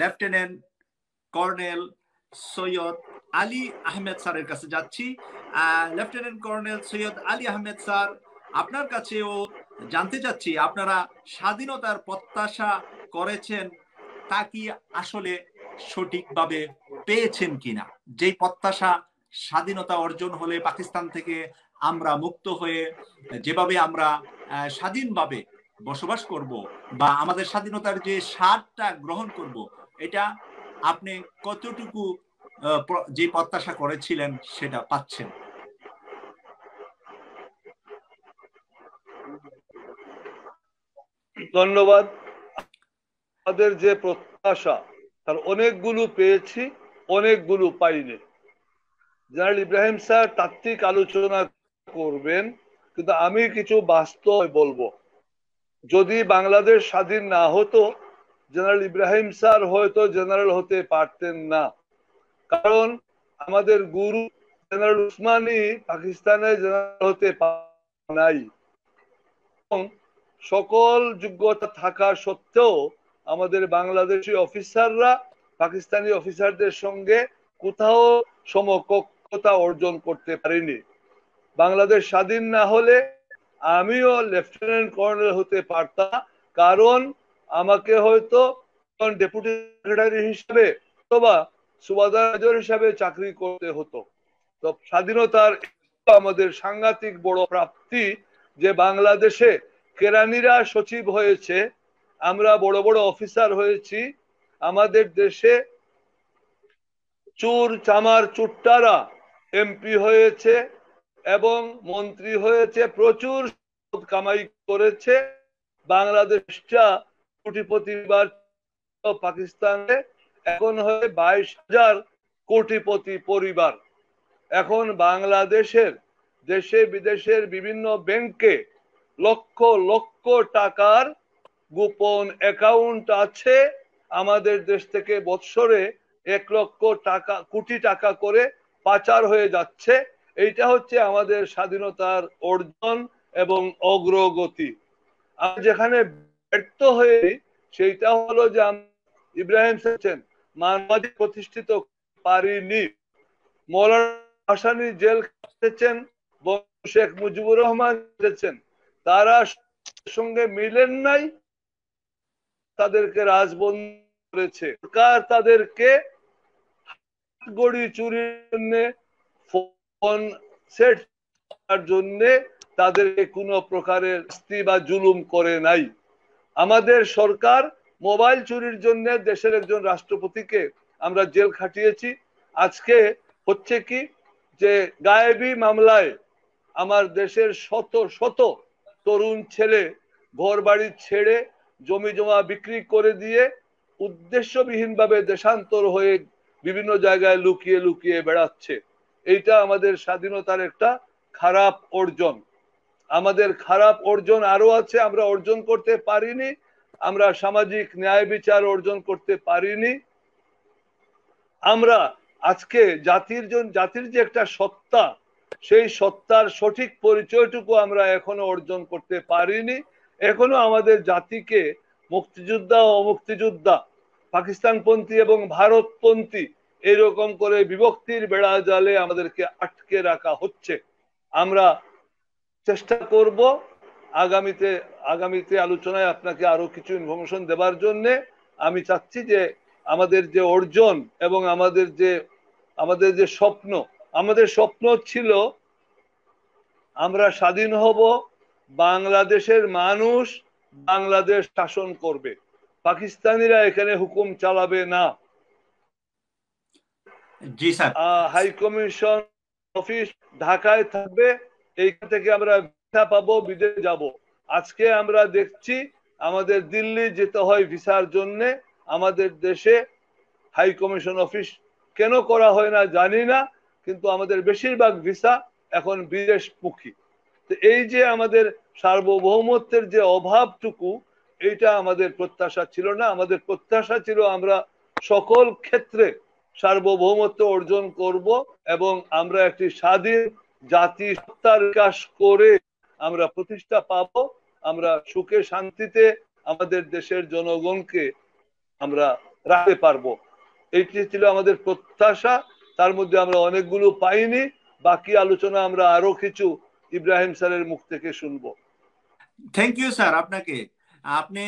lieutenant colonel Syed Ali Ahmed স্যারের কাছে যাচ্ছি lieutenant colonel Syed Ali Ahmed sir আপনার কাছেও জানতে চাচ্ছি আপনারা স্বাধীনতার প্রত্যাশা করেছেন তা কি আসলে সঠিকভাবে পেয়েছেন কিনা যে প্রত্যাশা স্বাধীনতা অর্জন হলে পাকিস্তান থেকে আমরা মুক্ত হয়ে যেভাবে আমরা স্বাধীনভাবে বসবাস করব বা আমাদের স্বাধীনতার যে সারটা গ্রহণ করব এটা আপনি কতটুকু যে প্রত্যাশা করেছিলেন সেটা পাচ্ছেন ধন্যবাদ আমাদের যে প্রত্যাশা তার অনেকগুলো পেয়েছি অনেকগুলো পাইনি জেনারেল ইব্রাহিম স্যার তাত্ত্বিক আলোচনা করবেন কিন্তু আমি কিছু বাস্তব বলবো যদি বাংলাদেশ স্বাধীন না হতো জেনারেল ইব্রাহিম স্যার হয়তো জেনারেল হতে পারতেন না কারণ আমাদের গুরু জেনারেল উসমানি পাকিস্তানে জেনারেল হতে নাই সকল যোগ্যতা থাকা সত্ত্বেও আমাদের বাংলাদেশি অফিসাররা পাকিস্তানি অফিসারদের সঙ্গে কোথাও সমকক্ষতা অর্জন করতে পারেনি বাংলাদেশ স্বাধীন না হলে আমিও লেফটেন্যান্ট কর্নেল হতে পারতাম কারণ আমাকে হয়তো ডেপুটি সেক্রেটারি হিসাবে অথবা সুবাদার হিসাবে চাকরি করতে হতো তো স্বাধীনতার আমাদের সাংঘাতিক বড় প্রাপ্তি যে বাংলাদেশে কেরানিরা সচিব হয়েছে আমরা বড় বড় অফিসার হয়েছি আমাদের দেশে চোর চামার চুট্টারা এমপি হয়েছে এবং মন্ত্রী হয়েছে প্রচুর কামাই করেছে বাংলাদেশটা কোটিপতিবার পাকিস্তানে এখন হয়ে বাইশ হাজার কোটিপতি পরিবার এখন বাংলাদেশের দেশে বিদেশের বিভিন্ন ব্যাংকে লক্ষ লক্ষ টাকার গোপন অ্যাকাউন্ট আছে আমাদের দেশ থেকে বৎসরে এক লক্ষ টাকা কোটি টাকা করে পাচার হয়ে যাচ্ছে এইটা হচ্ছে আমাদের স্বাধীনতার অর্জন এবং অগ্রগতি আর যেখানে ব্যর্থ হয়ে সেইটা হলো যে ইব্রাহিম সেন মানবাধিক প্রতিষ্ঠিত পারিনি মৌলানা ভাসানি জেল খাটেছেন শেখ মুজিবুর রহমান এসেছেন তারা সঙ্গে মিলেন নাই তাদেরকে রাজবন্দী করেছে সরকার তাদেরকে গড়ি চুরির জন্য সেট করার জন্য তাদের কোনো প্রকারের শাস্তি বা জুলুম করে নাই আমাদের সরকার মোবাইল চুরির জন্য দেশের একজন রাষ্ট্রপতিকে আমরা জেল খাটিয়েছি আজকে হচ্ছে কি যে গায়েবি মামলায় আমার দেশের শত শত তরুণ ছেলে ঘর বাড়ি ছেড়ে জমি জমা বিক্রি করে দিয়ে উদ্দেশ্যবিহীনভাবে দেশান্তর হয়ে বিভিন্ন জায়গায় লুকিয়ে লুকিয়ে বেড়াচ্ছে এইটা আমাদের স্বাধীনতার একটা খারাপ অর্জন আমাদের খারাপ অর্জন আরো আছে আমরা অর্জন করতে পারিনি আমরা সামাজিক ন্যায় বিচার অর্জন করতে পারিনি আমরা আজকে জাতির জন্য জাতির যে একটা সত্তা সেই সত্তার সঠিক পরিচয়টুকু আমরা এখনো অর্জন করতে পারিনি এখনো আমাদের জাতিকে মুক্তিযোদ্ধা ও মুক্তিযোদ্ধা পাকিস্তানপন্থী এবং ভারতপন্থী এরকম করে বিভক্তির বেড়া জালে আমাদেরকে আটকে রাখা হচ্ছে আমরা চেষ্টা করব আগামীতে আগামীতে আলোচনায় আপনাকে আরো কিছু ইনফরমেশন দেবার জন্য আমি চাচ্ছি যে আমাদের যে অর্জন এবং আমাদের যে আমাদের যে স্বপ্ন আমাদের স্বপ্ন ছিল আমরা স্বাধীন হব বাংলাদেশের মানুষ বাংলাদেশ শাসন করবে পাকিস্তানিরা এখানে হুকুম চালাবে না জি স্যার হাই কমিশন অফিস ঢাকায় থাকবে এইখান থেকে আমরা ভিসা পাবো যাব আজকে আমরা দেখছি আমাদের দিল্লি যেতে হয় ভিসার জন্য আমাদের দেশে হাই কমিশন অফিস কেন করা হয় না জানি না কিন্তু আমাদের বেশিরভাগ ভিসা এখন বিদেশমুখী তো এই যে আমাদের সার্বভৌমত্বের যে অভাবটুকু এইটা আমাদের প্রত্যাশা ছিল না আমাদের প্রত্যাশা ছিল আমরা সকল ক্ষেত্রে সার্বভৌমত্ব অর্জন করব এবং আমরা একটি স্বাধীন জাতি সত্তার বিকাশ করে আমরা প্রতিষ্ঠা পাব আমরা সুখে শান্তিতে আমাদের দেশের জনগণকে আমরা রাখতে পারবো এটি ছিল আমাদের প্রত্যাশা তার মধ্যে আমরা অনেকগুলো পাইনি বাকি আলোচনা আমরা আরো কিছু ইব্রাহিম স্যারের মুখ থেকে শুনবো থ্যাংক ইউ স্যার আপনাকে আপনি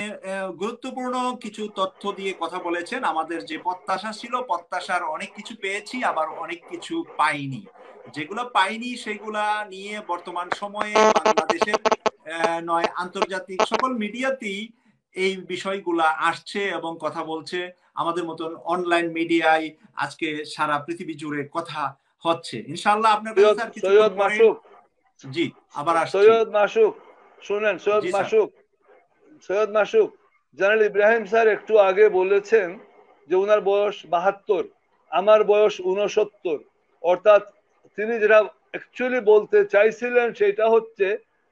গুরুত্বপূর্ণ কিছু তথ্য দিয়ে কথা বলেছেন আমাদের যে প্রত্যাশা ছিল প্রত্যাশার অনেক কিছু পেয়েছি আবার অনেক কিছু পাইনি যেগুলো পাইনি সেগুলা নিয়ে বর্তমান সময়ে বাংলাদেশের নয় আন্তর্জাতিক সকল মিডিয়াতেই এই বিষয়গুলা আসছে এবং কথা বলছে আমাদের মতন অনলাইন মিডিয়ায় আজকে সারা পৃথিবী জুড়ে কথা হচ্ছে ইনশাআল্লাহ আপনার জি আবার সৈয়দ মাসুক শুনেন সৈয়দ মাসুক সৈয়দ মাসুক জেনারেল ইব্রাহিম স্যার একটু আগে বলেছেন যে ওনার বয়স বাহাত্তর আমার বয়স উনসত্তর অর্থাৎ তিনি যেটা অ্যাকচুয়ালি বলতে চাইছিলেন সেটা হচ্ছে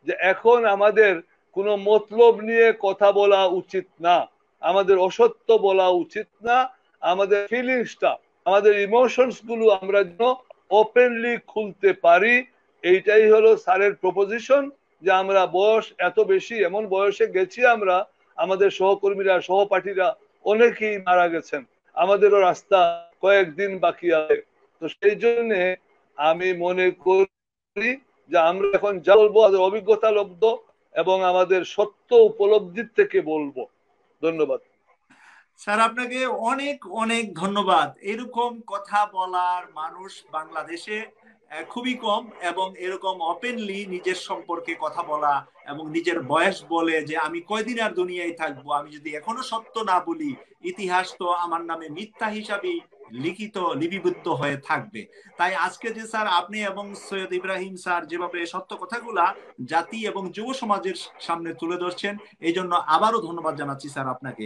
যে এখন আমাদের কোনো মতলব নিয়ে কথা বলা উচিত না আমাদের অসত্য বলা উচিত না আমাদের ফিলিংসটা আমাদের ইমোশনস গুলো আমরা যেন ওপেনলি খুলতে পারি এইটাই হলো স্যারের প্রপোজিশন যে আমরা বয়স এত বেশি এমন বয়সে গেছি আমরা আমাদের সহকর্মীরা সহপাঠীরা অনেকেই মারা গেছেন আমাদেরও রাস্তা কয়েকদিন বাকি আছে তো সেই জন্যে আমি মনে করি যে আমরা এখন যা বলবো আমাদের অভিজ্ঞতা লব্ধ এবং আমাদের সত্য উপলব্ধির থেকে বলবো ধন্যবাদ স্যার আপনাকে অনেক অনেক ধন্যবাদ এরকম কথা বলার মানুষ বাংলাদেশে খুবই কম এবং এরকম ওপেনলি নিজের সম্পর্কে কথা বলা এবং নিজের বয়স বলে যে আমি কয়দিন আর দুনিয়ায় থাকবো আমি যদি এখনো সত্য না বলি ইতিহাস তো আমার নামে মিথ্যা হিসাবেই লিখিত লিপিবদ্ধ হয়ে থাকবে তাই আজকে যে স্যার আপনি এবং সৈয়দ ইব্রাহিম স্যার যেভাবে সত্য কথাগুলা জাতি এবং যুব সমাজের সামনে তুলে ধরছেন এই জন্য আবারও ধন্যবাদ জানাচ্ছি স্যার আপনাকে